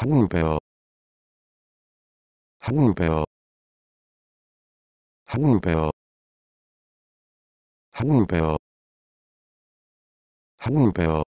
한국배어 한국배어 한국어한국어한국어